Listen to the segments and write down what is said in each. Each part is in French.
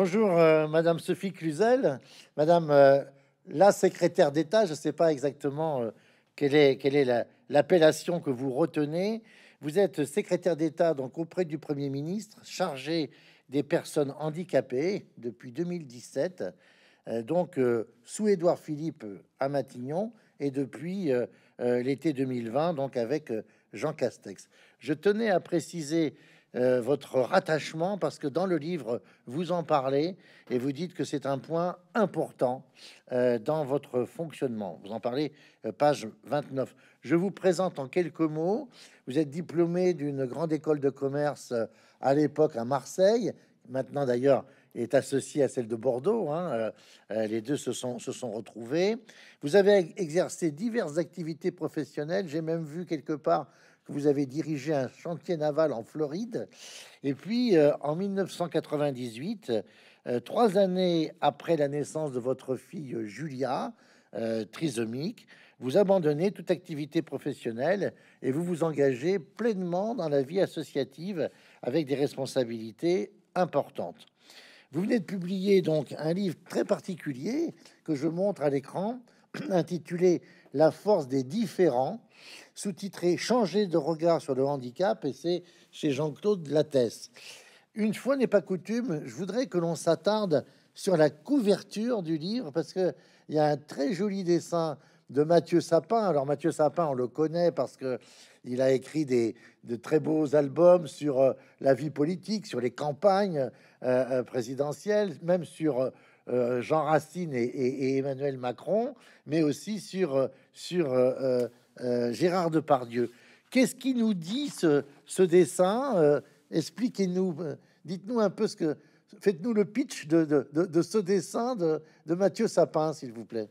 Bonjour, euh, Madame Sophie Cluzel, Madame euh, la secrétaire d'État. Je ne sais pas exactement euh, quelle est, l'appellation que vous retenez. Vous êtes secrétaire d'État donc auprès du Premier ministre, chargé des personnes handicapées depuis 2017, donc sous Édouard Philippe à Matignon et depuis l'été 2020, donc avec Jean Castex. Je tenais à préciser euh, votre rattachement, parce que dans le livre, vous en parlez et vous dites que c'est un point important euh, dans votre fonctionnement. Vous en parlez, euh, page 29. Je vous présente en quelques mots. Vous êtes diplômé d'une grande école de commerce à l'époque à Marseille, maintenant d'ailleurs est associé à celle de Bordeaux. Hein, les deux se sont, se sont retrouvés. Vous avez exercé diverses activités professionnelles. J'ai même vu quelque part vous avez dirigé un chantier naval en Floride. Et puis, euh, en 1998, euh, trois années après la naissance de votre fille euh, Julia, trisomique, vous abandonnez toute activité professionnelle et vous vous engagez pleinement dans la vie associative avec des responsabilités importantes. Vous venez de publier donc un livre très particulier que je montre à l'écran, intitulé La force des différents, sous-titré Changer de regard sur le handicap, et c'est chez Jean-Claude Lattès. Une fois n'est pas coutume, je voudrais que l'on s'attarde sur la couverture du livre, parce qu'il y a un très joli dessin de Mathieu Sapin. Alors Mathieu Sapin, on le connaît parce que il a écrit des de très beaux albums sur euh, la vie politique, sur les campagnes euh, euh, présidentielles, même sur Jean Racine et, et, Emmanuel Macron, mais aussi sur sur euh, Gérard Depardieu. Qu'est-ce qui nous dit ce, dessin euh, Expliquez-nous, euh, dites-nous un peu ce que. Faites-nous le pitch de, ce dessin de, de Mathieu Sapin, s'il vous plaît.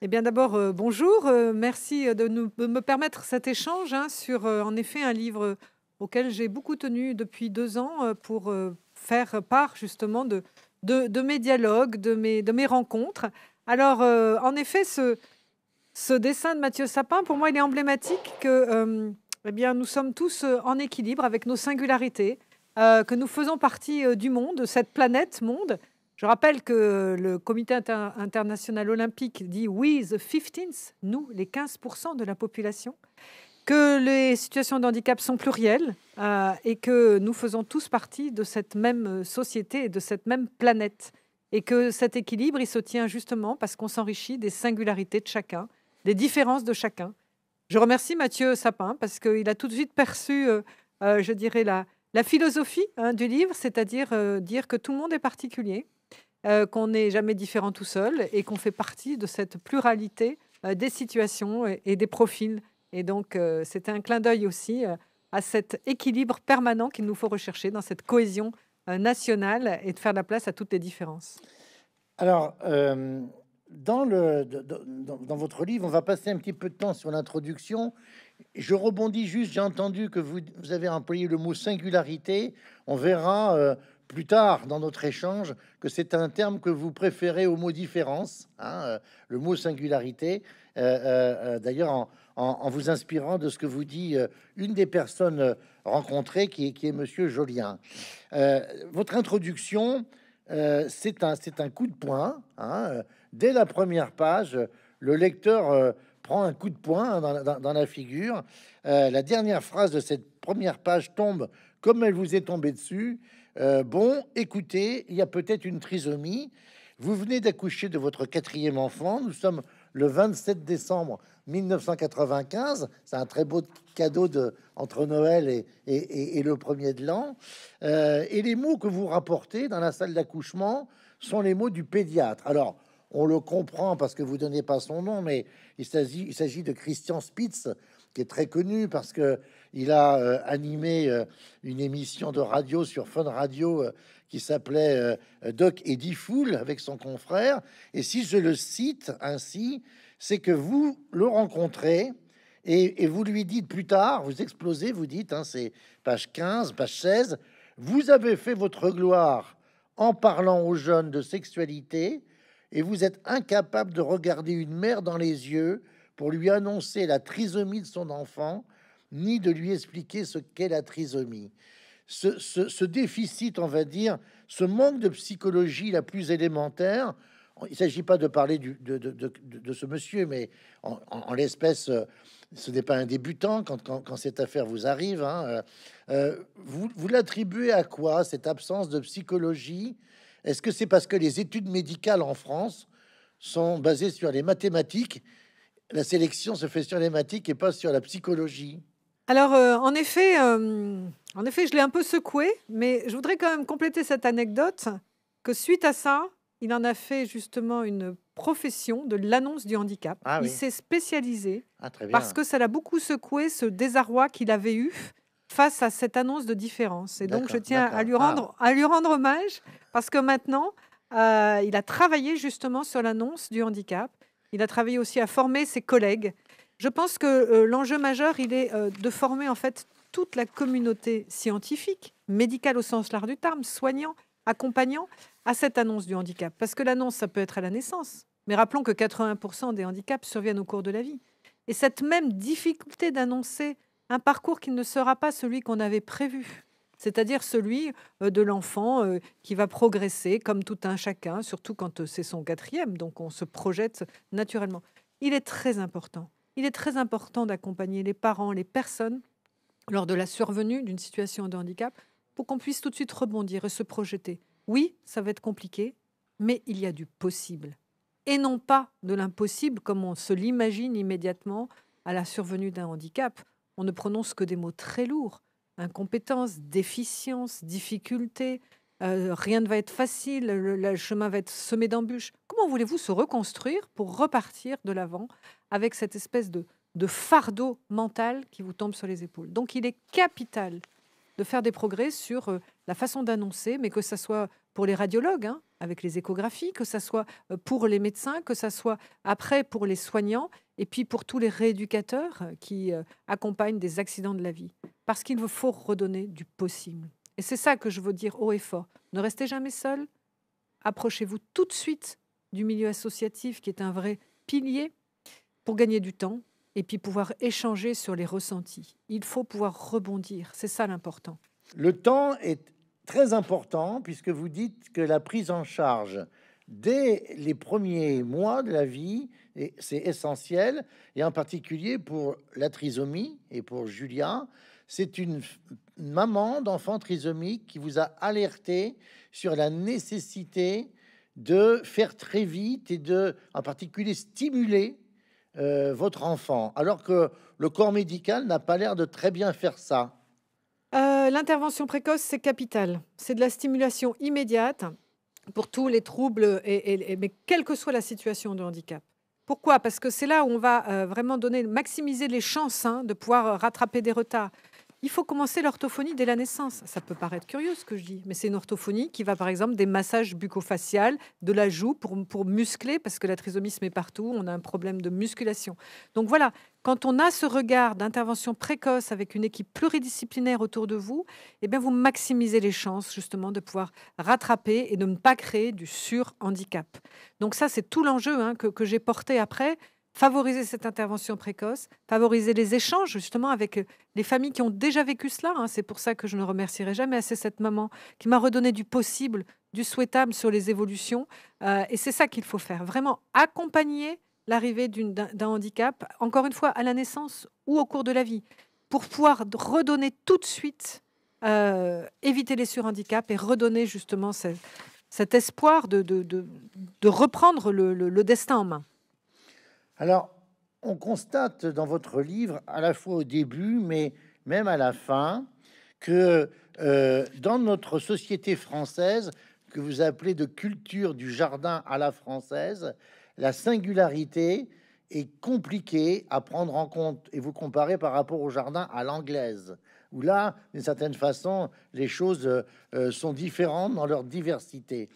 Eh bien d'abord, bonjour, merci de, me permettre cet échange hein, sur en effet un livre auquel j'ai beaucoup tenu depuis deux ans pour faire part justement de, de, de, mes dialogues, de mes, de mes rencontres. Alors en effet, ce, ce dessin de Mathieu Sapin, pour moi, il est emblématique que euh, eh bien, nous sommes tous euh, en équilibre avec nos singularités, euh, que nous faisons partie du monde, de cette planète monde. Je rappelle que le Comité international olympique dit We the 15 », nous, les 15% de la population, que les situations de handicap sont plurielles et que nous faisons tous partie de cette même société et de cette même planète. Et que cet équilibre, il se tient justement parce qu'on s'enrichit des singularités de chacun les différences de chacun. Je remercie Mathieu Sapin parce qu'il a tout de suite perçu, euh, euh, je dirais, la, la philosophie hein, du livre, c'est-à-dire euh, dire que tout le monde est particulier, qu'on n'est jamais différent tout seul et qu'on fait partie de cette pluralité des situations et, des profils. Et donc, c'était un clin d'œil aussi à cet équilibre permanent qu'il nous faut rechercher dans cette cohésion nationale et de faire la place à toutes les différences. Alors, dans, le, dans, dans, votre livre, on va passer un petit peu de temps sur l'introduction. Je rebondis juste, j'ai entendu que vous, avez employé le mot singularité. On verra euh, plus tard dans notre échange que c'est un terme que vous préférez au mot différence, hein, euh, le mot singularité. Euh, d'ailleurs, en, en, vous inspirant de ce que vous dit une des personnes rencontrées, qui est, qui est Monsieur Jolien. votre introduction, c'est un, un coup de poing. Hein, dès la première page, le lecteur euh, prend un coup de poing dans, la figure. Euh, la dernière phrase de cette première page tombe comme elle vous est tombée dessus. Euh, bon, écoutez, il y a peut-être une trisomie. Vous venez d'accoucher de votre quatrième enfant. Nous sommes le 27 décembre 1995. C'est un très beau cadeau de, entre Noël et, le premier de l'an. et les mots que vous rapportez dans la salle d'accouchement sont les mots du pédiatre. Alors, on le comprend parce que vous donnez pas son nom, mais il s'agit, de Christian Spitz, qui est très connu parce que il a euh, animé euh, une émission de radio sur Fun Radio euh, qui s'appelait Doc et foule avec son confrère. Et si je le cite ainsi, c'est que vous le rencontrez et, vous lui dites plus tard, vous explosez, vous dites, hein, c'est page 15, page 16, vous avez fait votre gloire en parlant aux jeunes de sexualité, et vous êtes incapable de regarder une mère dans les yeux pour lui annoncer la trisomie de son enfant, ni de lui expliquer ce qu'est la trisomie. Ce, déficit, on va dire, ce manque de psychologie la plus élémentaire, il ne s'agit pas de parler du, de, de, ce monsieur, mais en, l'espèce, euh, ce n'est pas un débutant quand, cette affaire vous arrive. Hein, euh, euh, vous, vous l'attribuez à quoi cette absence de psychologie est-ce que c'est parce que les études médicales en France sont basées sur les mathématiques La sélection se fait sur les mathématiques et pas sur la psychologie Alors, euh, en effet, euh, en effet, je l'ai un peu secoué, mais je voudrais quand même compléter cette anecdote que suite à ça, il en a fait justement une profession de l'annonce du handicap. Ah il s'est spécialisé ah, parce que ça l'a beaucoup secoué, ce désarroi qu'il avait eu face à cette annonce de différence. Et donc, je tiens à lui, ah. rendre, à lui rendre hommage parce que maintenant, euh, il a travaillé justement sur l'annonce du handicap. Il a travaillé aussi à former ses collègues. Je pense que euh, l'enjeu majeur, il est euh, de former en fait toute la communauté scientifique, médicale au sens large du terme, soignant, accompagnant, à cette annonce du handicap. Parce que l'annonce, ça peut être à la naissance. Mais rappelons que 80% des handicaps surviennent au cours de la vie. Et cette même difficulté d'annoncer un parcours qui ne sera pas celui qu'on avait prévu c'est-à-dire celui euh, de l'enfant euh, qui va progresser comme tout un chacun, surtout quand euh, c'est son quatrième, donc on se projette naturellement. Il est très important. Il est très important d'accompagner les parents, les personnes, lors de la survenue d'une situation de handicap, pour qu'on puisse tout de suite rebondir et se projeter. Oui, ça va être compliqué, mais il y a du possible. Et non pas de l'impossible comme on se l'imagine immédiatement à la survenue d'un handicap on ne prononce que des mots très lourds. Incompétence, déficience, difficulté, euh, rien ne va être facile, le, chemin va être semé d'embûches. Comment voulez-vous se reconstruire pour repartir de l'avant avec cette espèce de, fardeau mental qui vous tombe sur les épaules Donc il est capital de faire des progrès sur euh, la façon d'annoncer, mais que ce soit pour les radiologues, hein, avec les échographies, que ce soit euh, pour les médecins, que ce soit après pour les soignants, et puis pour tous les rééducateurs euh, qui euh, accompagnent des accidents de la vie. Parce qu'il faut redonner du possible. Et c'est ça que je veux dire haut et fort. Ne restez jamais seul. Approchez-vous tout de suite du milieu associatif qui est un vrai pilier pour gagner du temps et puis pouvoir échanger sur les ressentis. Il faut pouvoir rebondir. C'est ça l'important. Le temps est très important puisque vous dites que la prise en charge dès les premiers mois de la vie, c'est essentiel, et en particulier pour la trisomie et pour Julia. C'est une maman d'enfant trisomique qui vous a alerté sur la nécessité de faire très vite et de, en particulier, stimuler euh, votre enfant, alors que le corps médical n'a pas l'air de très bien faire ça. Euh, l'intervention précoce, c'est capital. C'est de la stimulation immédiate pour tous les troubles, et, mais quelle que soit la situation de handicap. Pourquoi Parce que c'est là où on va euh, vraiment donner, maximiser les chances hein, de pouvoir rattraper des retards. Il faut commencer l'orthophonie dès la naissance. Ça peut paraître curieux ce que je dis, mais c'est une orthophonie qui va par exemple des massages bucco de la joue pour, muscler, parce que la trisomie se partout, on a un problème de musculation. Donc voilà, quand on a ce regard d'intervention précoce avec une équipe pluridisciplinaire autour de vous, eh bien vous maximisez les chances justement de pouvoir rattraper et de ne pas créer du sur-handicap. Donc ça, c'est tout l'enjeu hein, que j'ai porté après favoriser cette intervention précoce, favoriser les échanges justement avec euh, les familles qui ont déjà vécu cela. Hein. C'est pour ça que je ne remercierai jamais assez cette maman qui m'a redonné du possible, du souhaitable sur les évolutions. Euh, et c'est ça qu'il faut faire, vraiment accompagner l'arrivée d'un handicap, encore une fois à la naissance ou au cours de la vie, pour pouvoir redonner tout de suite, euh, éviter les surhandicaps et redonner justement cet espoir de, reprendre le destin en main. Alors, on constate dans votre livre, à la fois au début, mais même à la fin, que euh, dans notre société française, que vous appelez de culture du jardin à la française, la singularité est compliquée à prendre en compte et vous comparez par rapport au jardin à l'anglaise, où là, d'une certaine façon, les choses euh, sont différentes dans leur diversité.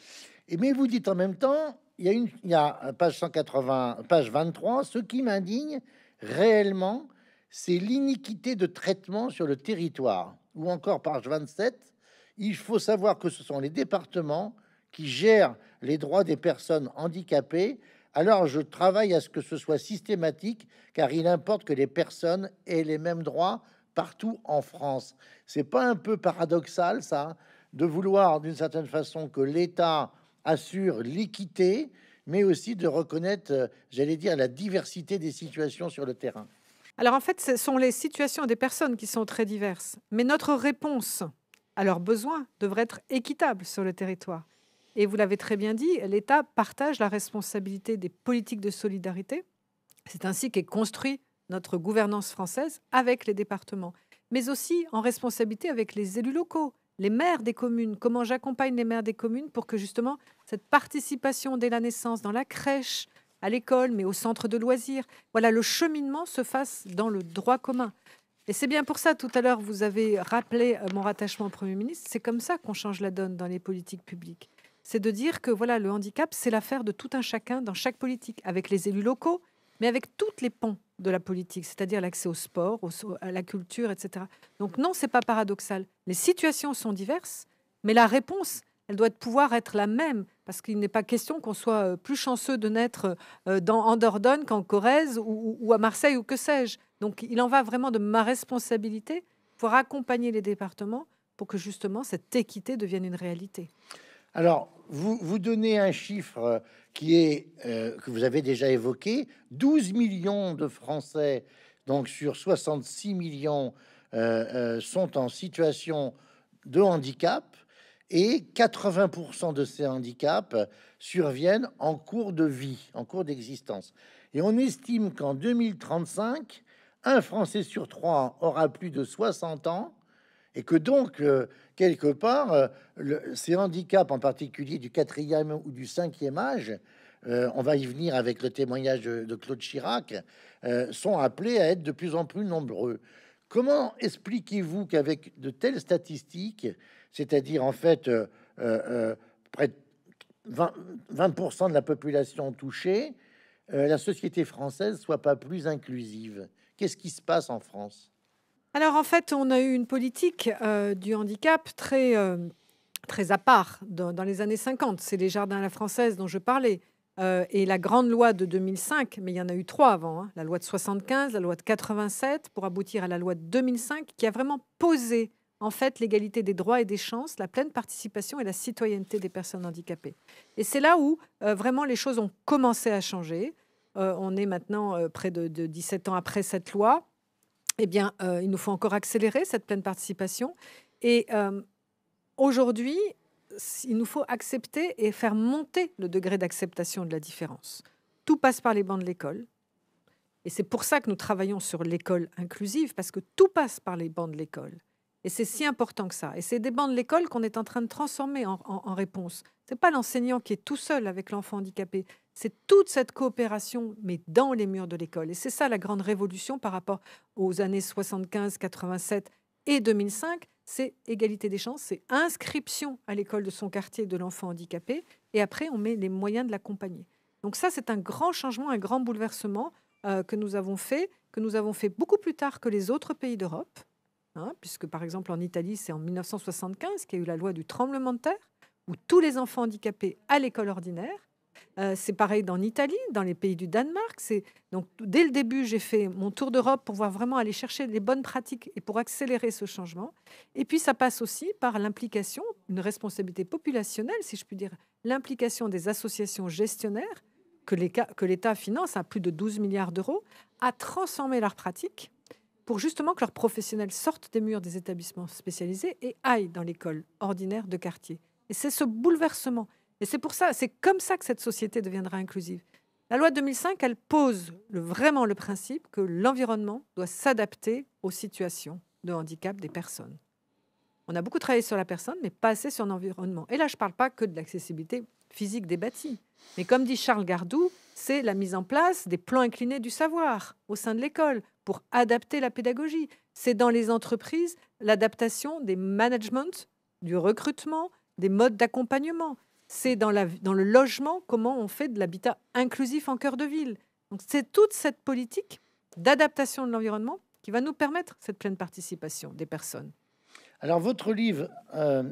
Et mais vous dites en même temps, il y a une, euh, page 180, page 23. Ce qui m'indigne réellement, c'est l'iniquité de traitement sur le territoire. Ou encore page 27. Il faut savoir que ce sont les départements qui gèrent les droits des personnes handicapées. Alors je travaille à ce que ce soit systématique, car il importe que les personnes aient les mêmes droits partout en France. C'est pas un peu paradoxal ça de vouloir d'une certaine façon que l'État assure l'équité, mais aussi de reconnaître, euh, j'allais dire, la diversité des situations sur le terrain. Alors en fait, ce sont les situations des personnes qui sont très diverses, mais notre réponse à leurs besoins devrait être équitable sur le territoire. Et vous l'avez très bien dit, l'État partage la responsabilité des politiques de solidarité. C'est ainsi qu'est construite notre gouvernance française avec les départements, mais aussi en responsabilité avec les élus locaux les maires des communes, comment j'accompagne les maires des communes pour que justement cette participation dès la naissance dans la crèche, à l'école, mais au centre de loisirs, voilà, le cheminement se fasse dans le droit commun. Et c'est bien pour ça, tout à l'heure, vous avez rappelé euh, mon rattachement au Premier ministre, c'est comme ça qu'on change la donne dans les politiques publiques. C'est de dire que voilà, le handicap, c'est l'affaire de tout un chacun dans chaque politique, avec les élus locaux, mais avec toutes les pans de la politique, c'est-à-dire l'accès au sport, à la culture, etc. Donc non, c'est pas paradoxal. Les situations sont diverses, mais la réponse, elle doit pouvoir être la même, parce qu'il n'est pas question qu'on soit euh, plus chanceux de naître euh, dans, en Dordogne qu'en Corrèze ou, ou, à Marseille ou que sais-je. Donc il en va vraiment de ma responsabilité pour accompagner les départements pour que justement cette équité devienne une réalité. Alors, vous, donnez un chiffre euh, qui est, euh, que vous avez déjà évoqué, 12 millions de Français, donc sur 66 millions, euh, sont en situation de handicap et 80% de ces handicaps surviennent en cours de vie, en cours d'existence. Et on estime qu'en 2035, un Français sur trois aura plus de 60 ans et que donc, euh, quelque part, euh, ces handicaps, en particulier du quatrième ou du cinquième âge, euh, on va y venir avec le témoignage de, Claude Chirac, sont appelés à être de plus en plus nombreux. Comment expliquez-vous qu'avec de telles statistiques, c'est-à-dire en fait près de 20, 20 de la population touchée, la société française soit pas plus inclusive Qu'est-ce qui se passe en France alors en fait, on a eu une politique euh, du handicap euh, très, à part dans, les années 50. C'est les jardins à la française dont je parlais. Euh, et la grande loi de 2005, mais il y en a eu trois avant, hein. la loi de 75, la loi de 87, pour aboutir à la loi de 2005, qui a vraiment posé en fait l'égalité des droits et des chances, la pleine participation et la citoyenneté des personnes handicapées. Et c'est là où vraiment les choses ont commencé à changer. on est maintenant près de, de 17 ans après cette loi eh bien, euh, il nous faut encore accélérer cette pleine participation. Et euh, aujourd'hui, il nous faut accepter et faire monter le degré d'acceptation de la différence. Tout passe par les bancs de l'école. Et c'est pour ça que nous travaillons sur l'école inclusive, parce que tout passe par les bancs de l'école. Et c'est si important que ça. Et c'est des bancs de l'école qu'on est en train de transformer en, réponse. Ce n'est pas l'enseignant qui est tout seul avec l'enfant handicapé. C'est toute cette coopération, mais dans les murs de l'école. Et c'est ça la grande révolution par rapport aux années 75, 87 et 2005. C'est égalité des chances, c'est inscription à l'école de son quartier de l'enfant handicapé. Et après, on met les moyens de l'accompagner. Donc ça, c'est un grand changement, un grand bouleversement euh, que nous avons fait, que nous avons fait beaucoup plus tard que les autres pays d'Europe. Hein, puisque par exemple en Italie, c'est en 1975 qu'il y a eu la loi du tremblement de terre, où tous les enfants handicapés à l'école ordinaire. Euh, c'est pareil dans l'Italie, dans les pays du Danemark. donc dès le début, j'ai fait mon tour d'Europe pour voir vraiment aller chercher les bonnes pratiques et pour accélérer ce changement. Et puis ça passe aussi par l'implication, une responsabilité populationnelle, si je puis dire, l'implication des associations gestionnaires que l'État finance à plus de 12 milliards d'euros à transformer leurs pratiques pour justement que leurs professionnels sortent des murs des établissements spécialisés et aillent dans l'école ordinaire de quartier. Et c'est ce bouleversement. Et c'est pour ça, c'est comme ça que cette société deviendra inclusive. La loi 2005, elle pose vraiment le principe que l'environnement doit s'adapter aux situations de handicap des personnes. On a beaucoup travaillé sur la personne, mais pas assez sur l'environnement. Et là, je ne parle pas que de l'accessibilité physique des bâtis. Mais comme dit Charles Gardou, c'est la mise en place des plans inclinés du savoir au sein de l'école, pour adapter la pédagogie. C'est dans les entreprises l'adaptation des managements, du recrutement, des modes d'accompagnement. C'est dans, dans, le logement comment on fait de l'habitat inclusif en cœur de ville. Donc c'est toute cette politique d'adaptation de l'environnement qui va nous permettre cette pleine participation des personnes. Alors votre livre, euh,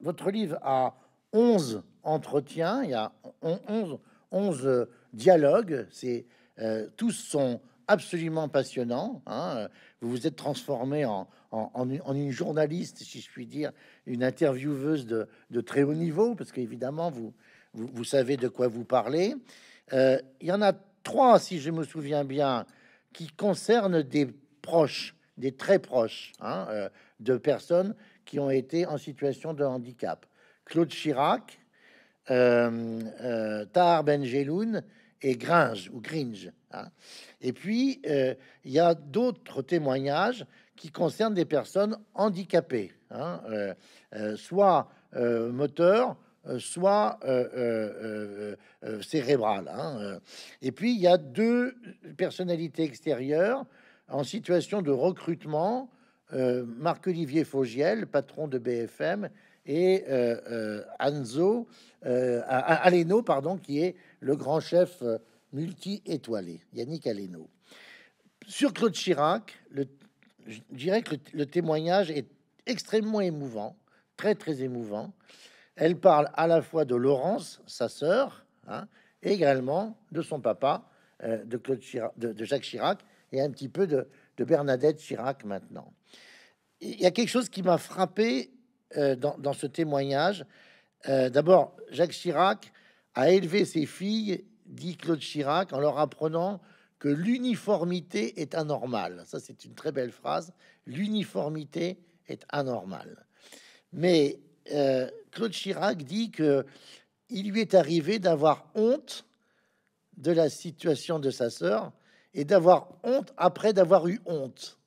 votre livre a 11 entretiens, il y a 11, 11 euh, dialogues, c'est, euh, tous sont absolument passionnant. Hein. Vous vous êtes transformé en, une journaliste, si je puis dire, une intervieweuse de, très haut niveau, parce qu'évidemment, vous, vous, savez de quoi vous parlez. Euh, il y en a trois, si je me souviens bien, qui concernent des proches, des très proches, hein, euh, de personnes qui ont été en situation de handicap. Claude Chirac, euh, euh Tahar Benjeloun et Gringe ou Gringe. Hein. Et puis, euh, il y a d'autres témoignages qui concernent des personnes handicapées, soit moteur, soit cérébral. Et puis, il y a deux personnalités extérieures en situation de recrutement, euh, Marc-Olivier Fogiel, patron de BFM, et euh, Anzo, Aleno, pardon, qui est le grand chef multi-étoilé, Yannick Aleno. Sur Claude Chirac, le, je dirais que le, témoignage est extrêmement émouvant, très très émouvant. Elle parle à la fois de Laurence, sa sœur, hein, et également de son papa, euh, de, Claude Chirac, de, Jacques Chirac, et un petit peu de, Bernadette Chirac maintenant. Il y a quelque chose qui m'a frappé euh, dans, ce témoignage. Euh, d'abord, Jacques Chirac a élevé ses filles dit Claude Chirac en leur apprenant que l'uniformité est anormale. Ça, c'est une très belle phrase. L'uniformité est anormale. Mais euh, Claude Chirac dit que il lui est arrivé d'avoir honte de la situation de sa sœur et d'avoir honte après d'avoir eu honte.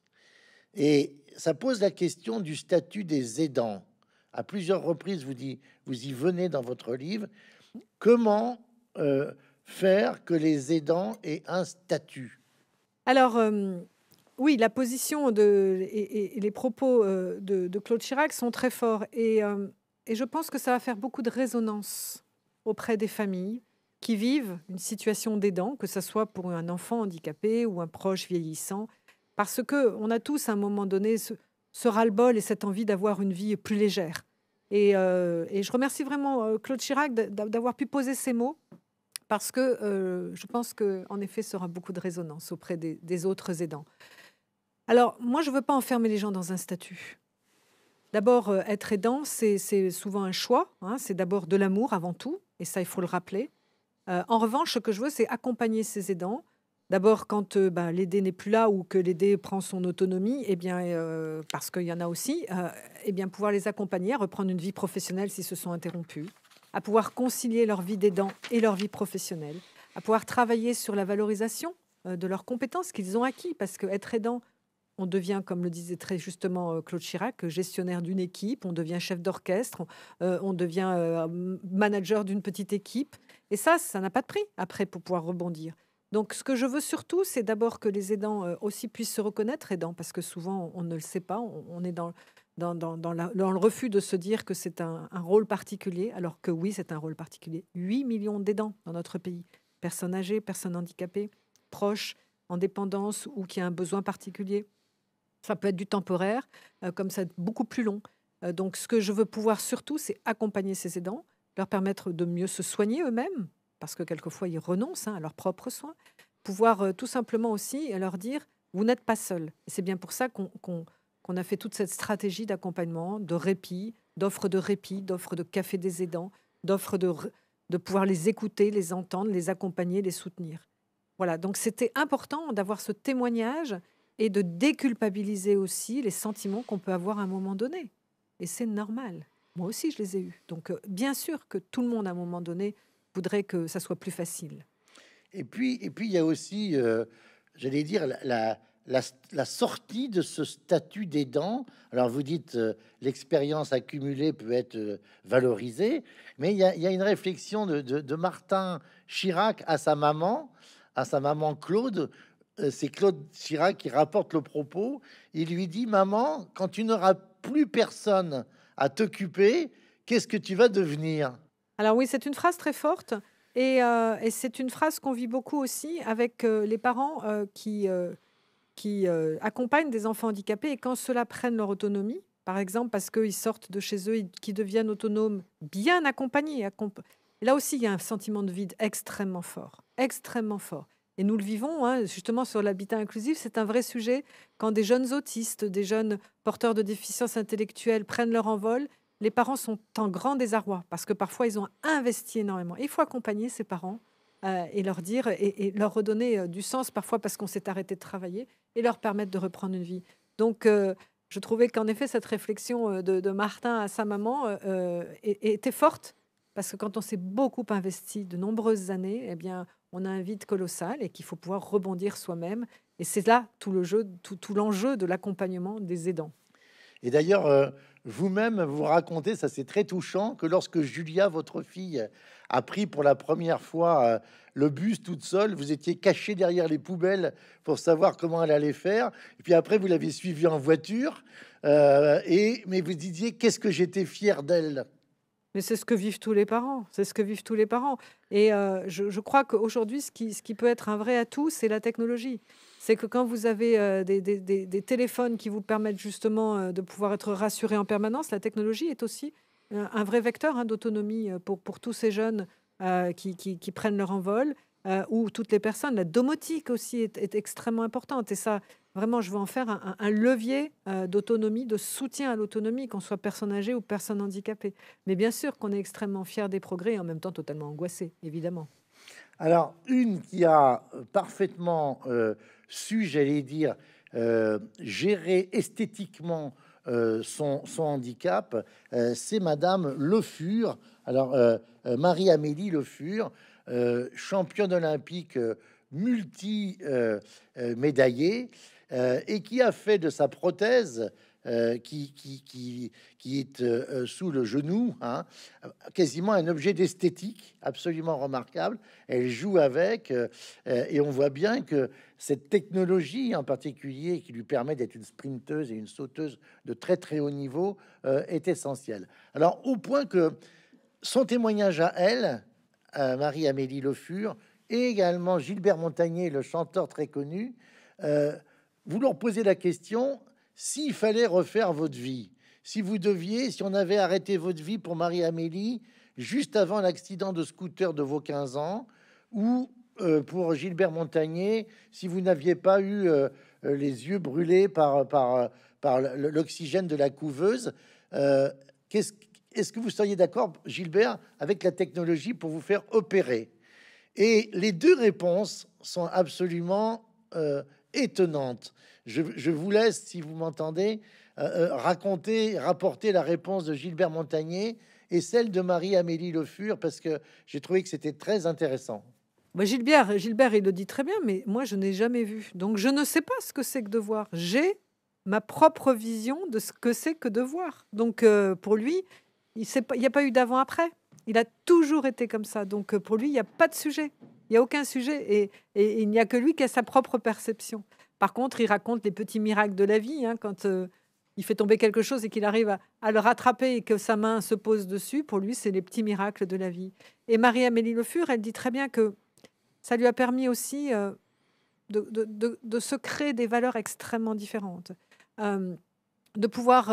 Et ça pose la question du statut des aidants. À plusieurs reprises, vous, dit, vous y venez dans votre livre. Comment euh, faire que les aidants aient un statut Alors, euh, oui, la position de, et, les propos euh, de, Claude Chirac sont très forts. Et, euh, et, je pense que ça va faire beaucoup de résonance auprès des familles qui vivent une situation d'aidant, que ce soit pour un enfant handicapé ou un proche vieillissant. Parce que on a tous, à un moment donné, ce, ras-le-bol et cette envie d'avoir une vie plus légère. Et, et, je remercie vraiment Claude Chirac d'avoir pu poser ces mots parce que euh, je pense qu'en effet, ça aura beaucoup de résonance auprès des, autres aidants. Alors, moi, je ne veux pas enfermer les gens dans un statut. D'abord, euh, être aidant, c'est souvent un choix. Hein. c'est d'abord de l'amour avant tout, et ça, il faut le rappeler. Euh, en revanche, ce que je veux, c'est accompagner ces aidants. D'abord, quand ben, l'aider n'est plus là ou que l'aider prend son autonomie, et eh bien, parce qu'il y en a aussi, et eh bien, pouvoir les accompagner à reprendre une vie professionnelle s'ils se sont interrompus, à pouvoir concilier leur vie d'aidant et leur vie professionnelle, à pouvoir travailler sur la valorisation euh, de leurs compétences qu'ils ont acquis, parce qu'être aidant, on devient, comme le disait très justement euh, Claude Chirac, gestionnaire d'une équipe, on devient chef d'orchestre, on, euh, devient manager d'une petite équipe. Et ça, ça n'a pas de prix après pour pouvoir rebondir. Donc ce que je veux surtout, c'est d'abord que les aidants aussi puissent se reconnaître aidants, parce que souvent on ne le sait pas, on est dans dans, le refus de se dire que c'est un, rôle particulier, alors que oui, c'est un rôle particulier. 8 millions d'aidants dans notre pays, personnes âgées, personnes handicapées, proches, en dépendance ou qui a un besoin particulier. Ça peut être du temporaire, euh, comme ça, beaucoup plus long. Euh, donc, ce que je veux pouvoir surtout, c'est accompagner ces aidants, leur permettre de mieux se soigner eux-mêmes, parce que quelquefois, ils renoncent hein, à leurs propres soins. Pouvoir euh, tout simplement aussi leur dire, vous n'êtes pas seul. Et c'est bien pour ça qu'on qu'on a fait toute cette stratégie d'accompagnement, de répit, d'offres de répit, d'offres de café des aidants, d'offres de, de pouvoir les écouter, les entendre, les accompagner, les soutenir. Voilà, donc c'était important d'avoir ce témoignage et de déculpabiliser aussi les sentiments qu'on peut avoir à un moment donné. Et c'est normal. Moi aussi, je les ai eus. Donc, euh, bien sûr que tout le monde, à un moment donné, voudrait que ça soit plus facile. Et puis, et puis il y a aussi, euh, j'allais dire, la, la, sortie de ce statut d'aidant. Alors vous dites euh, l'expérience accumulée peut être euh, valorisée, mais il y, a une réflexion de, Martin Chirac à sa maman, à sa maman Claude. Euh, c'est Claude Chirac qui rapporte le propos. Il lui dit Maman, quand tu n'auras plus personne à t'occuper, qu'est-ce que tu vas devenir Alors, oui, c'est une phrase très forte. et c'est une phrase qu'on vit beaucoup aussi avec les parents qui, qui euh, accompagnent des enfants handicapés et quand ceux-là prennent leur autonomie, par exemple parce qu'ils sortent de chez eux, qui deviennent autonomes, bien accompagnés. là aussi, il y a un sentiment de vide extrêmement fort, extrêmement fort. Et nous le vivons, hein, justement, sur l'habitat inclusif, c'est un vrai sujet. Quand des jeunes autistes, des jeunes porteurs de déficience intellectuelle prennent leur envol, les parents sont en grand désarroi parce que parfois ils ont investi énormément. il faut accompagner ces parents euh, et leur dire et, leur redonner euh, du sens parfois parce qu'on s'est arrêté de travailler et leur permettre de reprendre une vie. Donc euh, je trouvais qu'en effet cette réflexion de, Martin à sa maman était forte parce que quand on s'est beaucoup investi de nombreuses années, eh bien on a un vide colossal et qu'il faut pouvoir rebondir soi-même. Et c'est là tout le jeu, tout l'enjeu de l'accompagnement des aidants. Et d'ailleurs, vous-même vous racontez, ça c'est très touchant, que lorsque Julia, votre fille, a pris pour la première fois euh, le bus toute seule, vous étiez caché derrière les poubelles pour savoir comment elle allait faire. Et puis après, vous l'avez suivie en voiture. Euh, et mais vous disiez, qu'est-ce que j'étais fier d'elle. Mais c'est ce que vivent tous les parents. C'est ce que vivent tous les parents. Et euh, je, crois qu'aujourd'hui, ce qui peut être un vrai atout, c'est la technologie c'est que quand vous avez euh, des, des, téléphones qui vous permettent justement euh, de pouvoir être rassuré en permanence, la technologie est aussi euh, un, vrai vecteur hein, d'autonomie pour, pour tous ces jeunes qui, qui, prennent leur envol. ou toutes les personnes. La domotique aussi est, extrêmement importante. Et ça, vraiment, je veux en faire un, levier d'autonomie, de soutien à l'autonomie, qu'on soit personne âgée ou personne handicapée. Mais bien sûr qu'on est extrêmement fier des progrès et en même temps totalement angoissé, évidemment. Alors, une qui a parfaitement su, j'allais dire, euh, gérer esthétiquement euh, son, handicap, euh, c'est Madame Le Fur, alors Marie-Amélie Le Fur, championne olympique multi-médaillée, et qui a fait de sa prothèse euh, qui, qui, qui, qui, est euh, euh, sous le genou, hein, quasiment un objet d'esthétique absolument remarquable. Elle joue avec, et on voit bien que cette technologie en particulier, qui lui permet d'être une sprinteuse et une sauteuse de très très haut niveau, est essentielle. Alors au point que son témoignage à elle, Marie-Amélie Le et également Gilbert Montagné, le chanteur très connu, voulant poser la question, s'il fallait refaire votre vie, si vous deviez, si on avait arrêté votre vie pour Marie-Amélie juste avant l'accident de scooter de vos 15 ans, ou euh, pour Gilbert Montagnier, si vous n'aviez pas eu euh, euh, les yeux brûlés par, l'oxygène de la couveuse, est-ce que vous seriez d'accord, Gilbert, avec la technologie pour vous faire opérer Et les deux réponses sont absolument étonnante. Je, vous laisse, si vous m'entendez, euh, euh, raconter, rapporter la réponse de Gilbert Montagnier et celle de Marie-Amélie Le Fur, parce que j'ai trouvé que c'était très intéressant. Moi, bah, Gilbert, Gilbert, il le dit très bien, mais moi, je n'ai jamais vu. Donc, je ne sais pas ce que c'est que de voir. J'ai ma propre vision de ce que c'est que de voir. Donc, euh, pour lui, il n'y a pas eu d'avant-après. Il a toujours été comme ça. Donc, pour lui, il n'y a pas de sujet. Il n'y a aucun sujet et, il n'y a que lui qui a sa propre perception. Par contre, il raconte les petits miracles de la vie hein, quand euh, il fait tomber quelque chose et qu'il arrive à, le rattraper et que sa main se pose dessus. Pour lui, c'est les petits miracles de la vie. Et Marie-Amélie Le Fur, elle dit très bien que ça lui a permis aussi euh, de, se créer des valeurs extrêmement différentes, euh, de pouvoir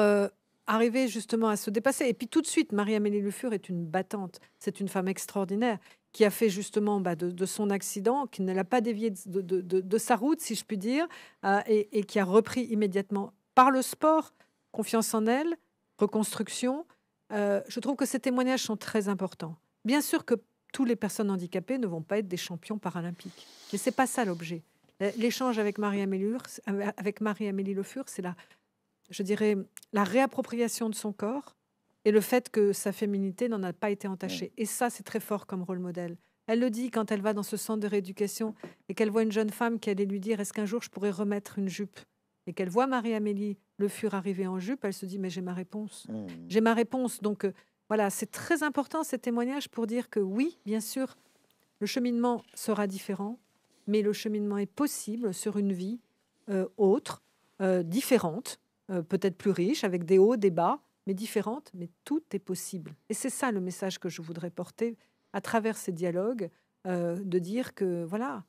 arriver justement à se dépasser. Et puis tout de suite, Marie-Amélie Le Fur est une battante, c'est une femme extraordinaire qui a fait justement bah, de, son accident, qui ne l'a pas dévié de, sa route, si je puis dire, euh, et, qui a repris immédiatement par le sport, confiance en elle, reconstruction. Euh, je trouve que ces témoignages sont très importants. Bien sûr que toutes les personnes handicapées ne vont pas être des champions paralympiques, mais n'est pas ça l'objet. L'échange avec Marie-Amélie euh, avec Marie-Amélie Le Fur, c'est la, je dirais, la réappropriation de son corps, et le fait que sa féminité n'en a pas été entachée. Et ça, c'est très fort comme rôle modèle. Elle le dit quand elle va dans ce centre de rééducation et qu'elle voit une jeune femme qui allait lui dire Est-ce qu'un jour je pourrais remettre une jupe Et qu'elle voit Marie-Amélie Le Fur arriver en jupe, elle se dit Mais j'ai ma réponse. Mmh. J'ai ma réponse. Donc euh, voilà, c'est très important ces témoignages pour dire que oui, bien sûr, le cheminement sera différent, mais le cheminement est possible sur une vie euh, autre, euh, différente, peut-être plus riche, avec des hauts, des bas, mais différentes, mais tout est possible. Et c'est ça le message que je voudrais porter à travers ces dialogues, euh, de dire que voilà,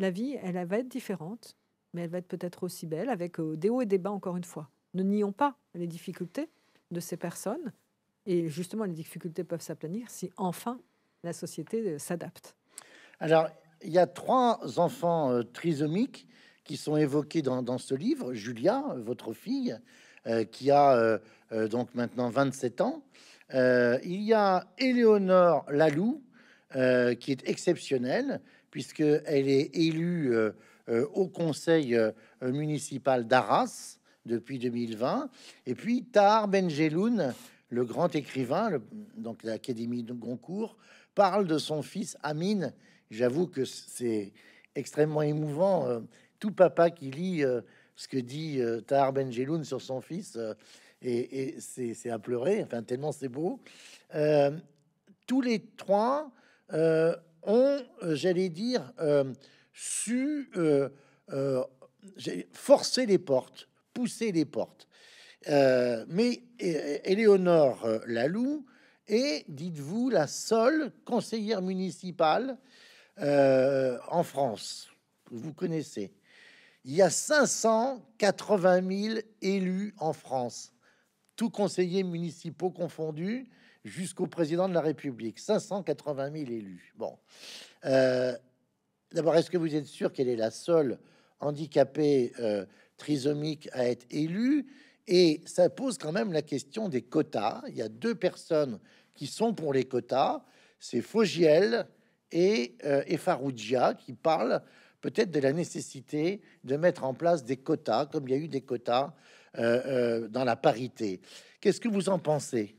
la vie, elle, va être différente, mais elle va être peut-être aussi belle, avec euh, des hauts et des bas, encore une fois. Ne nions pas les difficultés de ces personnes, et justement, les difficultés peuvent s'aplanir si enfin la société euh, s'adapte. Alors, il y a trois enfants trisomiques qui sont évoqués dans, ce livre. Julia, votre fille, euh, qui a euh, euh, donc maintenant 27 ans. il y a Éléonore Laloux, qui est exceptionnelle, puisqu'elle est élue au conseil municipal d'Arras depuis 2020. Et puis Tahar Benjeloun, le grand écrivain, donc l'Académie de Goncourt, parle de son fils Amine. J'avoue que c'est extrêmement émouvant. tout papa qui lit ce que dit euh, Tahar Benjeloun sur son fils, euh, et, c'est à pleurer, enfin, tellement c'est beau. Euh, tous les trois euh, ont, j'allais dire, su forcer les portes, pousser les portes. mais Éléonore Lalou est, dites-vous, la seule conseillère municipale en France. vous connaissez il y a 580 000 élus en France, tous conseillers municipaux confondus, jusqu'au président de la République. 580 000 élus. Bon. Euh, d'abord, est-ce que vous êtes sûr qu'elle est la seule handicapée euh, trisomique à être élue Et ça pose quand même la question des quotas. Il y a deux personnes qui sont pour les quotas. C'est Fogiel et, euh, qui parlent peut-être de la nécessité de mettre en place des quotas, comme il y a eu des quotas euh, euh, dans la parité. Qu'est-ce que vous en pensez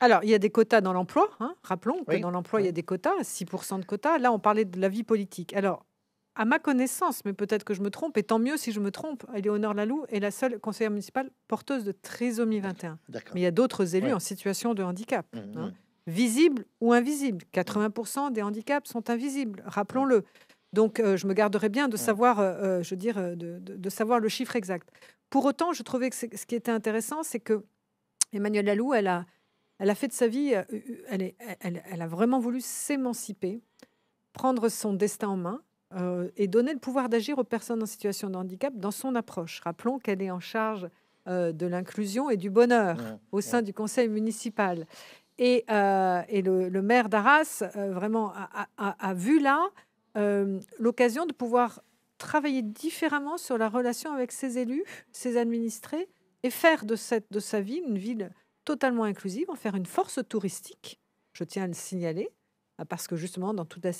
alors, il y a des quotas dans l'emploi. Hein, rappelons que dans l'emploi, il y a des quotas, 6% de quotas. Là, on parlait de la vie politique. Alors, à ma connaissance, mais peut-être que je me trompe, et tant mieux si je me trompe, Éléonore Laloux est la seule conseillère municipale porteuse de trisomie 21. Mais il y a d'autres élus en situation de handicap, mmh, hein. mmh. Visible ou invisible 80% des handicaps sont invisibles, rappelons-le. Donc, euh, je me garderai bien de savoir, euh, euh, je veux dire, de, savoir le chiffre exact. Pour autant, je trouvais que ce qui était intéressant, c'est que Emmanuelle Lalou, elle a, fait de sa vie, elle, a vraiment voulu s'émanciper, prendre son destin en main et donner le pouvoir d'agir aux personnes en situation de handicap dans son approche. Rappelons qu'elle est en charge de l'inclusion et du bonheur au sein du conseil municipal. Et, le, maire d'Arras, vraiment, a, vu là euh, l'occasion de pouvoir travailler différemment sur la relation avec ses élus, ses administrés, et faire de, cette, de sa ville une ville totalement inclusive, en faire une force touristique. Je tiens à le signaler, euh, parce que justement, dans toute la,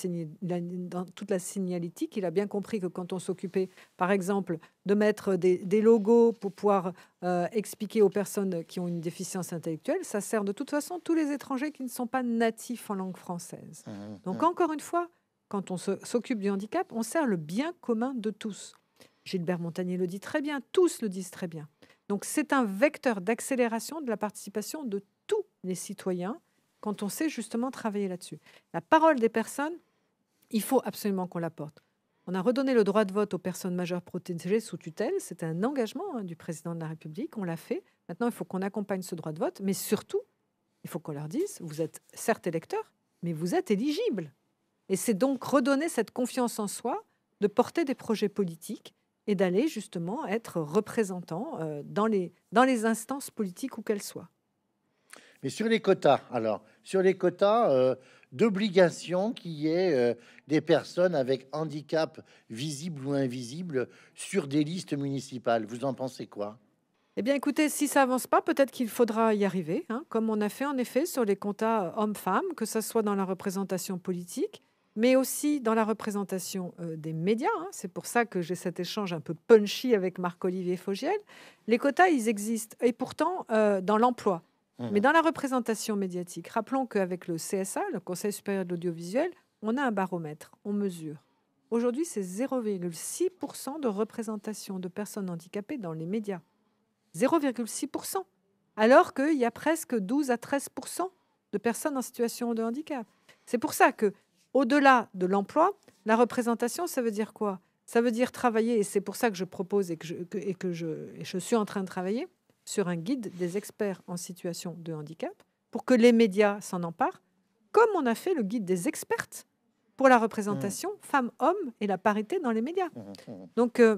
dans toute la signalétique, il a bien compris que quand on s'occupait, par exemple, de mettre des, logos pour pouvoir euh, expliquer aux personnes qui ont une déficience intellectuelle, ça sert de toute façon tous les étrangers qui ne sont pas natifs en langue française. Mmh, mmh. Donc, encore une fois, quand on s'occupe du handicap, on sert le bien commun de tous. Gilbert Montagné le dit très bien, tous le disent très bien. Donc c'est un vecteur d'accélération de la participation de tous les citoyens quand on sait justement travailler là-dessus. La parole des personnes, il faut absolument qu'on la porte. On a redonné le droit de vote aux personnes majeures protégées sous tutelle. C'est un engagement hein, du président de la République. On l'a fait. Maintenant, il faut qu'on accompagne ce droit de vote. Mais surtout, il faut qu'on leur dise, vous êtes certes électeur, mais vous êtes éligible. Et c'est donc redonner cette confiance en soi de porter des projets politiques et d'aller justement être représentant euh, dans, les, dans les instances politiques où qu'elles soient. Mais sur les quotas, alors, sur les quotas euh, d'obligation qu'il y ait euh, des personnes avec handicap visible ou invisible sur des listes municipales, vous en pensez quoi Eh bien, écoutez, si ça avance pas, peut-être qu'il faudra y arriver, hein, comme on a fait en effet sur les quotas hommes-femmes, que ce soit dans la représentation politique, mais aussi dans la représentation euh, des médias. Hein. C'est pour ça que j'ai cet échange un peu punchy avec Marc-Olivier Fogiel. Les quotas, ils existent, et pourtant euh, dans l'emploi, mmh. mais dans la représentation médiatique. Rappelons qu'avec le CSA, le Conseil supérieur de l'audiovisuel, on a un baromètre, on mesure. Aujourd'hui, c'est 0,6% de représentation de personnes handicapées dans les médias. 0,6%, alors qu'il y a presque 12 à 13% de personnes en situation de handicap. C'est pour ça que au-delà de l'emploi, la représentation, ça veut dire quoi Ça veut dire travailler, et c'est pour ça que je propose et que je, suis en train de travailler sur un guide des experts en situation de handicap pour que les médias s'en emparent, comme on a fait le guide des expertes pour la représentation mmh. femmes-hommes et la parité dans les médias. Mmh, mmh, Donc, euh,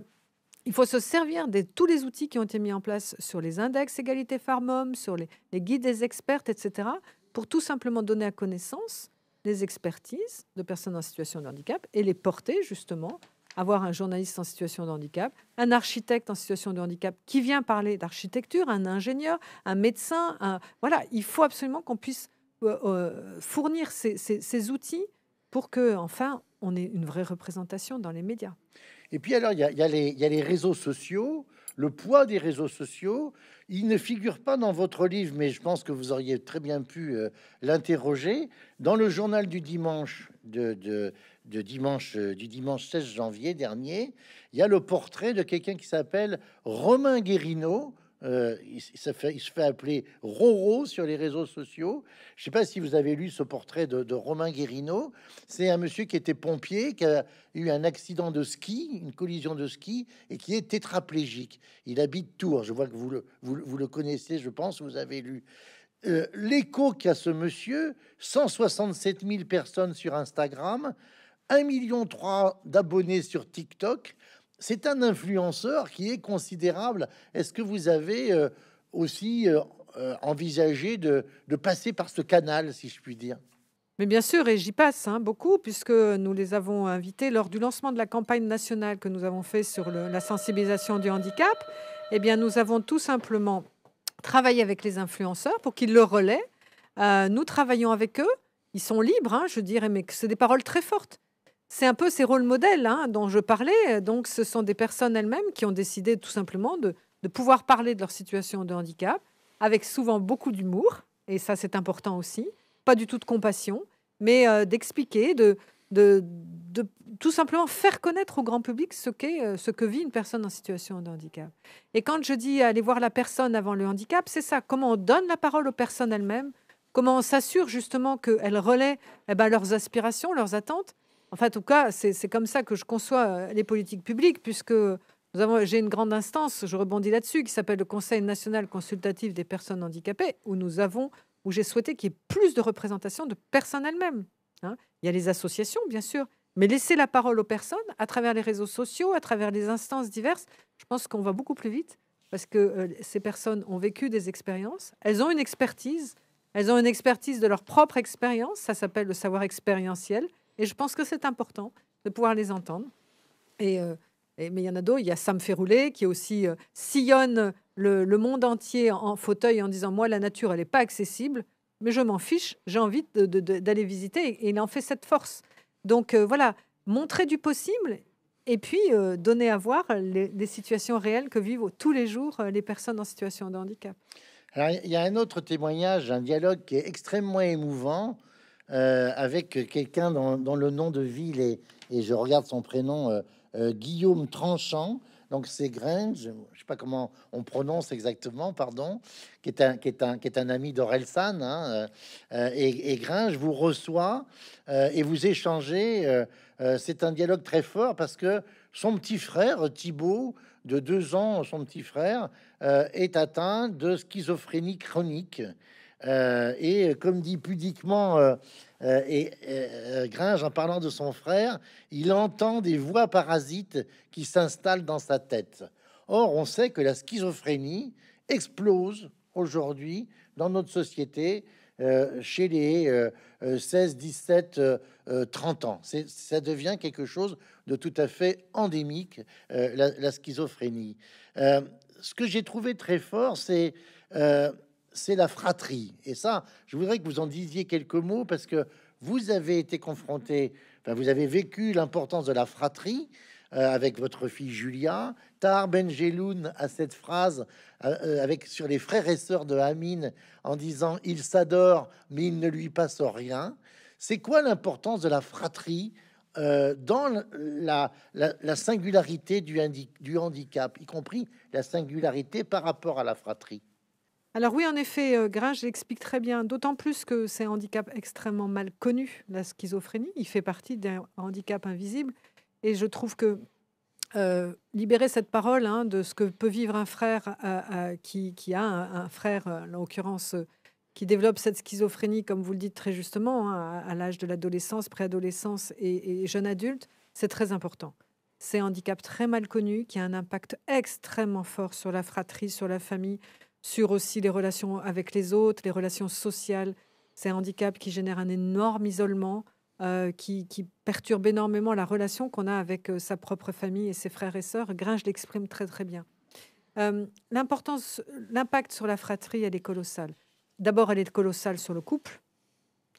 il faut se servir de tous les outils qui ont été mis en place sur les index égalité femmes-hommes, sur les, les, guides des expertes, etc., pour tout simplement donner à connaissance les expertises de personnes en situation de handicap et les porter justement, avoir un journaliste en situation de handicap, un architecte en situation de handicap qui vient parler d'architecture, un ingénieur, un médecin. Voilà, il faut absolument qu'on puisse euh, euh, fournir ces, ces, outils pour que, enfin, on ait une vraie représentation dans les médias. Et puis alors, il y, y, y, a les réseaux sociaux le poids des réseaux sociaux. Il ne figure pas dans votre livre, mais je pense que vous auriez très bien pu euh, l'interroger. Dans le journal du dimanche, euh, du dimanche 16 janvier dernier, il y a le portrait de quelqu'un qui s'appelle Romain Guérineau, euh, il, fait, il, se fait appeler Roro sur les réseaux sociaux. Je ne sais pas si vous avez lu ce portrait de, Romain Guérino. C'est un monsieur qui était pompier, qui a eu un accident de ski, une collision de ski, et qui est tétraplégique. Il habite Tours. Je vois que vous le, connaissez, je pense, vous avez lu. Euh, l'écho qu'a ce monsieur, 167 000 personnes sur Instagram, 1,3 million d'abonnés sur TikTok, c'est un influenceur qui est considérable. Est-ce que vous avez euh, aussi euh, euh, envisagé de, passer par ce canal, si je puis dire mais bien sûr, et j'y passe hein, beaucoup, puisque nous les avons invités lors du lancement de la campagne nationale que nous avons fait sur la sensibilisation du handicap. Eh bien, nous avons tout simplement travaillé avec les influenceurs pour qu'ils le relaient. nous travaillons avec eux. Ils sont libres, hein, je dirais, mais c'est des paroles très fortes c'est un peu ces rôles modèles hein, dont je parlais. Donc, ce sont des personnes elles-mêmes qui ont décidé tout simplement de, pouvoir parler de leur situation de handicap avec souvent beaucoup d'humour, et ça c'est important aussi, pas du tout de compassion, mais euh, d'expliquer, de, tout simplement faire connaître au grand public euh, ce, que vit une personne en situation de handicap. Et quand je dis aller voir la personne avant le handicap, c'est ça, comment on donne la parole aux personnes elles-mêmes, comment on s'assure justement qu'elles relaient eh ben, leurs aspirations, leurs attentes, Enfin, en tout cas, c'est comme ça que je conçois euh, les politiques publiques, puisque j'ai une grande instance, je rebondis là-dessus, qui s'appelle le Conseil national consultatif des personnes handicapées, où nous avons, où j'ai souhaité qu'il y ait plus de représentation de personnes elles-mêmes. Hein. Il y a les associations, bien sûr, mais laisser la parole aux personnes à travers les réseaux sociaux, à travers les instances diverses, je pense qu'on va beaucoup plus vite parce que euh, ces personnes ont vécu des expériences, elles ont une expertise, elles ont une expertise de leur propre expérience, ça s'appelle le savoir expérientiel, et je pense que c'est important de pouvoir les entendre. Et, euh, mais il y en a d'autres. Il y a Sam Ferroulet qui aussi euh, sillonne le, monde entier en, fauteuil en disant Moi, la nature, elle n'est pas accessible, mais je m'en fiche. J'ai envie d'aller visiter. Et, il en fait cette force. Donc euh, voilà, montrer du possible et puis donner à voir les, situations réelles que vivent tous les jours les personnes en situation de handicap. Alors, il y a un autre témoignage, un dialogue qui est extrêmement émouvant euh, avec quelqu'un dont, le nom de ville est, et je regarde son prénom, euh, euh, Guillaume Tranchant. Donc c'est Grange, je ne sais pas comment on prononce exactement, pardon, qui est un, ami d'Orelsan. Hein, et, et, Grange vous reçoit et vous échangez. c'est un dialogue très fort parce que son petit frère, Thibault, de deux ans, son petit frère, est atteint de schizophrénie chronique. Euh, et comme dit pudiquement euh, euh, et Gringe en parlant de son frère, il entend des voix parasites qui s'installent dans sa tête. Or, on sait que la schizophrénie explose aujourd'hui dans notre société chez les 16, 17, 30 ans. Ça devient quelque chose de tout à fait endémique, la, la, schizophrénie. ce que j'ai trouvé très fort, c'est c'est la fratrie. Et ça, je voudrais que vous en disiez quelques mots parce que vous avez été confronté, vous avez vécu l'importance de la fratrie euh, avec votre fille Julia. Tar Benjeloun a cette phrase euh, euh, sur les frères et sœurs de Amine en disant il s'adore mais il ne lui passe rien. C'est quoi l'importance de la fratrie dans la, singularité du handicap, y compris la singularité par rapport à la fratrie alors oui, en effet, euh, Gringe l'explique très bien, d'autant plus que c'est un handicap extrêmement mal connu, la schizophrénie. Il fait partie d'un handicap invisible. Et je trouve que euh, libérer cette parole hein, de ce que peut vivre un frère euh, qui, a un, frère, en l'occurrence, qui développe cette schizophrénie, comme vous le dites très justement, hein, à, l'âge de l'adolescence, préadolescence et jeune adulte, c'est très important. C'est un handicap très mal connu qui a un impact extrêmement fort sur la fratrie, sur la famille, sur aussi les relations avec les autres, les relations sociales. C'est un handicap qui génère un énorme isolement, euh, qui, perturbe énormément la relation qu'on a avec euh, sa propre famille et ses frères et sœurs. Gringe l'exprime très très bien. Euh, l'importance, l'impact sur la fratrie, elle est colossale. D'abord, elle est colossale sur le couple.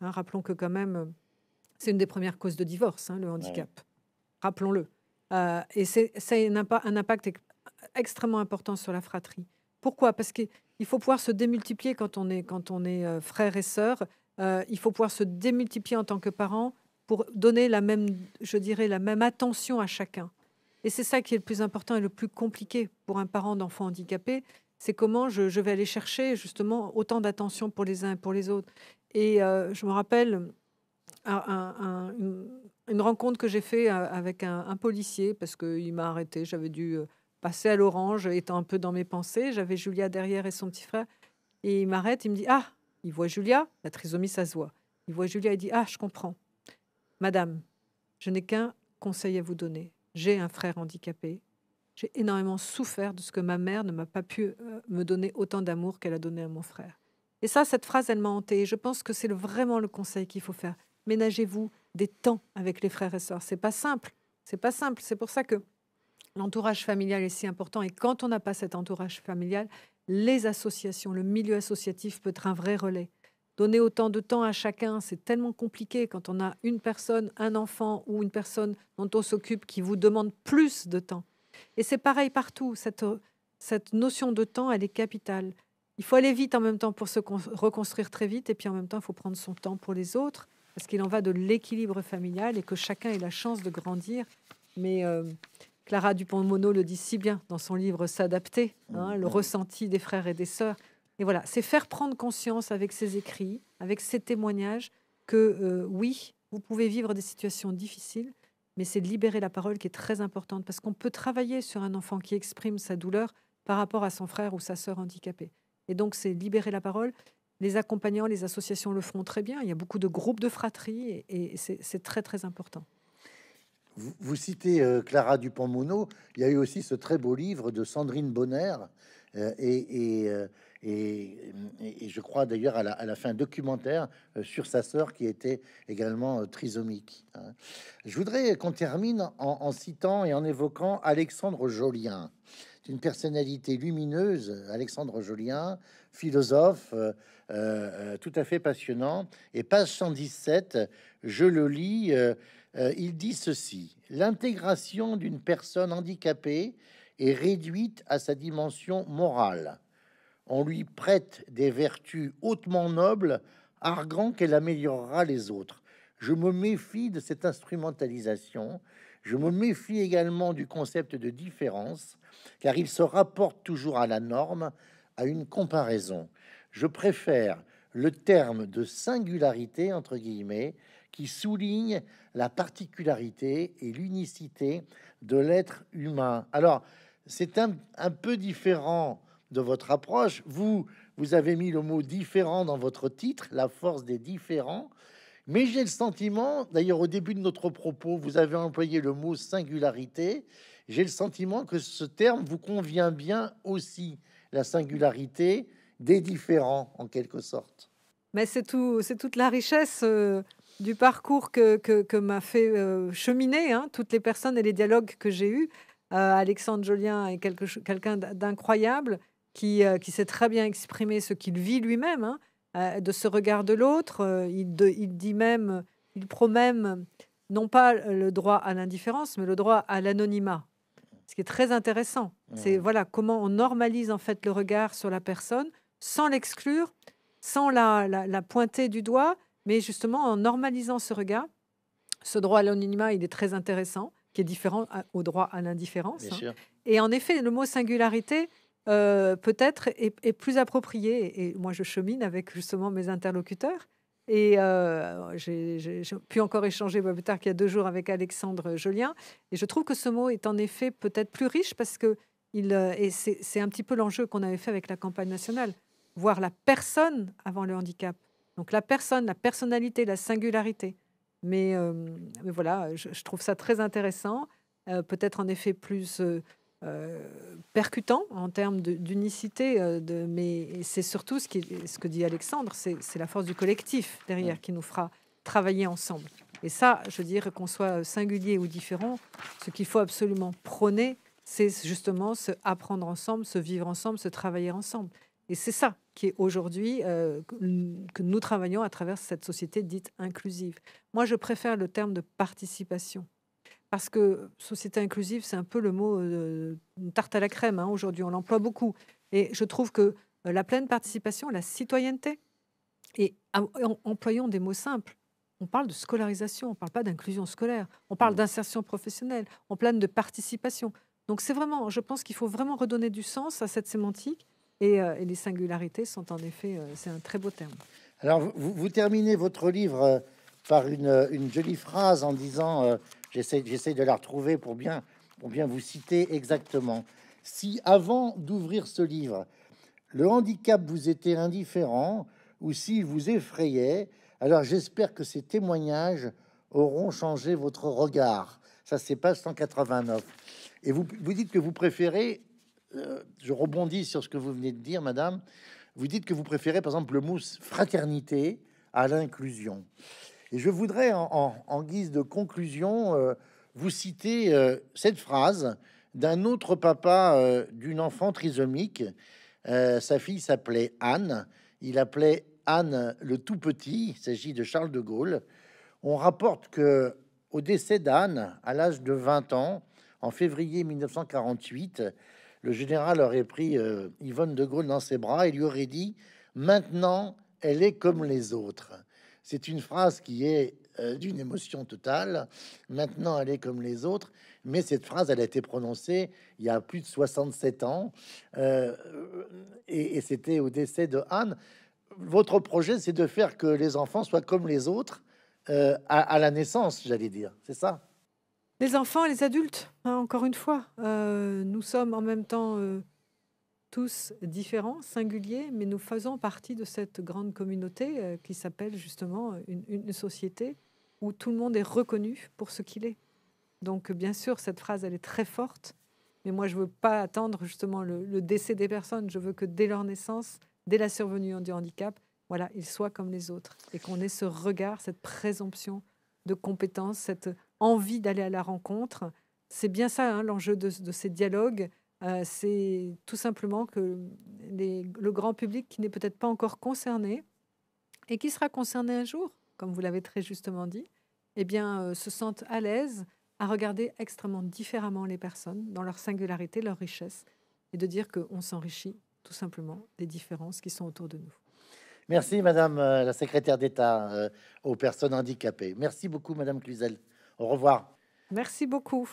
Hein, rappelons que quand même, c'est une des premières causes de divorce, hein, le handicap. Rappelons-le. et c'est un, un impact extrêmement important sur la fratrie. Pourquoi Parce qu'il faut pouvoir se démultiplier quand on est, euh, frère et sœur. Euh, il faut pouvoir se démultiplier en tant que parent pour donner la même, je dirais, la même attention à chacun. Et c'est ça qui est le plus important et le plus compliqué pour un parent d'enfant handicapé, c'est comment je, vais aller chercher justement autant d'attention pour les uns et pour les autres. Et euh, je me rappelle une, rencontre que j'ai faite avec un, un, policier parce qu'il m'a arrêté, j'avais dû passer à l'orange, étant un peu dans mes pensées. J'avais Julia derrière et son petit frère. Et il m'arrête, il me dit Ah, il voit Julia, la trisomie, ça se voit. Il voit Julia, il dit Ah, je comprends. Madame, je n'ai qu'un conseil à vous donner. J'ai un frère handicapé. J'ai énormément souffert de ce que ma mère ne m'a pas pu euh, me donner autant d'amour qu'elle a donné à mon frère. Et ça, cette phrase, elle m'a hantée. Et je pense que c'est vraiment le conseil qu'il faut faire. Ménagez-vous des temps avec les frères et sœurs. C'est pas simple. C'est pas simple. C'est pour ça que L'entourage familial est si important et quand on n'a pas cet entourage familial, les associations, le milieu associatif peut être un vrai relais. Donner autant de temps à chacun, c'est tellement compliqué quand on a une personne, un enfant ou une personne dont on s'occupe qui vous demande plus de temps. Et c'est pareil partout, cette, cette notion de temps, elle est capitale. Il faut aller vite en même temps pour se reconstruire très vite et puis en même temps, il faut prendre son temps pour les autres parce qu'il en va de l'équilibre familial et que chacun ait la chance de grandir. Mais euh, Clara Dupont-Mono le dit si bien dans son livre S'adapter, hein, le ressenti des frères et des sœurs. Et voilà, c'est faire prendre conscience avec ses écrits, avec ses témoignages, que euh, oui, vous pouvez vivre des situations difficiles, mais c'est libérer la parole qui est très importante, parce qu'on peut travailler sur un enfant qui exprime sa douleur par rapport à son frère ou sa sœur handicapée. Et donc, c'est libérer la parole. Les accompagnants, les associations le font très bien. Il y a beaucoup de groupes de fratrie et c'est très, très important. Vous, citez euh, Clara Dupont-Mono. Il y a eu aussi ce très beau livre de Sandrine Bonner. Euh, euh, et, je crois d'ailleurs à, a la, fin documentaire sur sa sœur qui était également trisomique. Hein. Je voudrais qu'on termine en, citant et en évoquant Alexandre Jolien une personnalité lumineuse, Alexandre Jolien, philosophe tout à fait passionnant. Et page 117, je le lis, euh, il dit ceci l'intégration d'une personne handicapée est réduite à sa dimension morale. On lui prête des vertus hautement nobles, argant qu'elle améliorera les autres. Je me méfie de cette instrumentalisation. Je me méfie également du concept de différence, car il se rapporte toujours à la norme, à une comparaison. Je préfère le terme de singularité, entre guillemets, qui souligne la particularité et l'unicité de l'être humain. Alors, c'est un, peu différent de votre approche. Vous, vous avez mis le mot différent dans votre titre, la force des différents. Mais j'ai le sentiment, d'ailleurs au début de notre propos, vous avez employé le mot singularité. J'ai le sentiment que ce terme vous convient bien aussi, la singularité des différents en quelque sorte. Mais c'est tout, c'est toute la richesse. Euh, du parcours que, que, m'a fait euh, cheminer hein, toutes les personnes et les dialogues que j'ai eus. Euh, Alexandre Jolien est quelqu'un d'incroyable qui, euh, qui sait très bien exprimer ce qu'il vit lui-même, hein, de ce regard de l'autre. Il, dit même, il promet même non pas le droit à l'indifférence, mais le droit à l'anonymat. Ce qui est très intéressant, mmh. c'est voilà comment on normalise en fait le regard sur la personne sans l'exclure, sans la, la pointer du doigt, mais justement, en normalisant ce regard, ce droit à l'anonymat, il est très intéressant, qui est différent euh, au droit à l'indifférence. Hein. Et en effet, le mot singularité, euh, peut-être, est, plus approprié. Et moi, je chemine avec justement mes interlocuteurs. Et euh, j'ai pu encore échanger plus tard qu'il y a deux jours avec Alexandre Jolien. Et je trouve que ce mot est en effet peut-être plus riche parce que il, et c'est un petit peu l'enjeu qu'on avait fait avec la campagne nationale, voir la personne avant le handicap. Donc la personne, la personnalité, la singularité. Mais, euh, voilà, je, trouve ça très intéressant, euh, peut-être en effet plus euh, percutant en termes d'unicité, mais c'est surtout ce, ce que dit Alexandre, c'est la force du collectif derrière qui nous fera travailler ensemble. Et ça, je veux dire, qu'on soit singulier ou différent, ce qu'il faut absolument prôner, c'est justement se apprendre ensemble, se vivre ensemble, se travailler ensemble. Et c'est ça qui est aujourd'hui euh, que nous travaillons à travers cette société dite inclusive. Moi, je préfère le terme de participation. Parce que société inclusive, c'est un peu le mot de euh, tarte à la crème. Hein, aujourd'hui, on l'emploie beaucoup. Et je trouve que euh, la pleine participation, la citoyenneté, et en, employons des mots simples. On parle de scolarisation, on ne parle pas d'inclusion scolaire, on parle mm. d'insertion professionnelle, on parle de participation. Donc c'est vraiment, je pense qu'il faut vraiment redonner du sens à cette sémantique euh, et, les singularités sont en effet, euh, c'est un très beau terme. Alors, vous, terminez votre livre euh, par une, jolie phrase en disant, j'essaie de la retrouver pour bien, pour bien vous citer exactement. Si avant d'ouvrir ce livre, le handicap vous était indifférent ou s'il vous effrayait, alors j'espère que ces témoignages auront changé votre regard. Ça, c'est page 189. Et vous, vous dites que vous préférez euh, je rebondis sur ce que vous venez de dire, madame. Vous dites que vous préférez, par exemple, le mousse fraternité à l'inclusion. Et je voudrais, en, guise de conclusion, euh, vous citer euh, cette phrase d'un autre papa d'une enfant trisomique. sa fille s'appelait Anne. Il appelait Anne le tout petit. Il s'agit de Charles de Gaulle. On rapporte que au décès d'Anne, à l'âge de 20 ans, en février 1948, le général aurait pris euh, Yvonne de Gaulle dans ses bras et lui aurait dit Maintenant, elle est comme les autres. C'est une phrase qui est euh, d'une émotion totale. Maintenant, elle est comme les autres. Mais cette phrase, elle a été prononcée il y a plus de 67 ans. Euh, et, c'était au décès de Anne. Votre projet, c'est de faire que les enfants soient comme les autres à la naissance, j'allais dire. C'est ça les enfants et les adultes, hein, encore une fois, euh, nous sommes en même temps euh, tous différents, singuliers, mais nous faisons partie de cette grande communauté euh, qui s'appelle justement une, société où tout le monde est reconnu pour ce qu'il est. Donc bien sûr, cette phrase, elle est très forte, mais moi, je ne veux pas attendre justement le, le décès des personnes, je veux que dès leur naissance, dès la survenue du handicap, voilà, ils soient comme les autres et qu'on ait ce regard, cette présomption de compétence, cette envie d'aller à la rencontre. C'est bien ça hein, l'enjeu de, ces dialogues. Euh, c'est tout simplement que le grand public qui n'est peut-être pas encore concerné et qui sera concerné un jour, comme vous l'avez très justement dit, eh bien, euh, se sente à l'aise à regarder extrêmement différemment les personnes dans leur singularité, leur richesse, et de dire qu'on s'enrichit tout simplement des différences qui sont autour de nous. Merci, Madame euh, la secrétaire d'État aux personnes handicapées. Merci beaucoup, Madame Cluzel. Au revoir. Merci beaucoup.